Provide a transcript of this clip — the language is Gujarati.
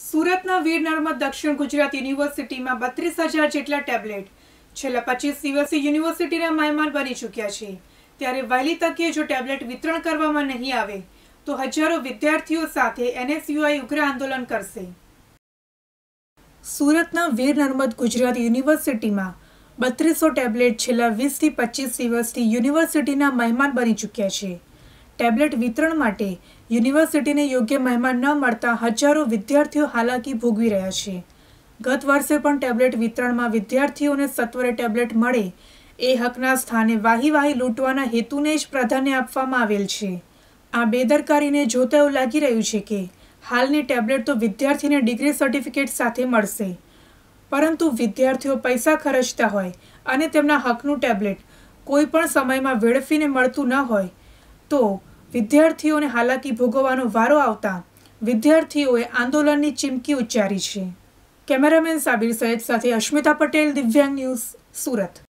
સુરતના વીર નર્મદ દક્ષિણ ગુજરાત યુનિવર્સિટીમાં બત્રીસ હજાર જેટલા ટેબ્લેટ છેલ્લા પચીસ દિવસથી યુનિવર્સિટીના મહેમાન બની ચૂક્યા છે ત્યારે વહેલી તકે જો ટેબ્લેટ વિતરણ કરવામાં નહીં આવે તો હજારો વિદ્યાર્થીઓ સાથે એનએસયુઆઈ ઉગ્ર આંદોલન કરશે સુરતના વીર નર્મદ ગુજરાત યુનિવર્સિટીમાં બત્રીસો ટેબ્લેટ છેલ્લા વીસથી પચીસ દિવસથી યુનિવર્સિટીના મહેમાન બની ચૂક્યા છે ટેબ્લેટ વિતરણ માટે યુનિવર્સિટીને યોગ્ય મહેમાન ન મળતા હજારો વિદ્યાર્થીઓ હાલાકી ભોગવી રહ્યા છે ગત વર્ષે પણ ટેબ્લેટ વિતરણમાં વિદ્યાર્થીઓને સત્વરે ટેબ્લેટ મળે એ હકના સ્થાને વાહી વાહી લૂંટવાના હેતુને જ પ્રાધાન્ય આપવામાં આવેલ છે આ બેદરકારીને જોતા એવું લાગી રહ્યું છે કે હાલની ટેબ્લેટ તો વિદ્યાર્થીને ડિગ્રી સર્ટિફિકેટ સાથે મળશે પરંતુ વિદ્યાર્થીઓ પૈસા ખર્ચતા હોય અને તેમના હકનું ટેબ્લેટ કોઈ પણ સમયમાં વેડફીને મળતું ન હોય તો વિદ્યાર્થીઓને હાલાકી ભોગવવાનો વારો આવતા વિદ્યાર્થીઓએ આંદોલનની ચીમકી ઉચ્ચારી છે કેમેરામેન સાબિર સૈયદ સાથે અશ્મિતા પટેલ દિવ્યાંગ ન્યૂઝ સુરત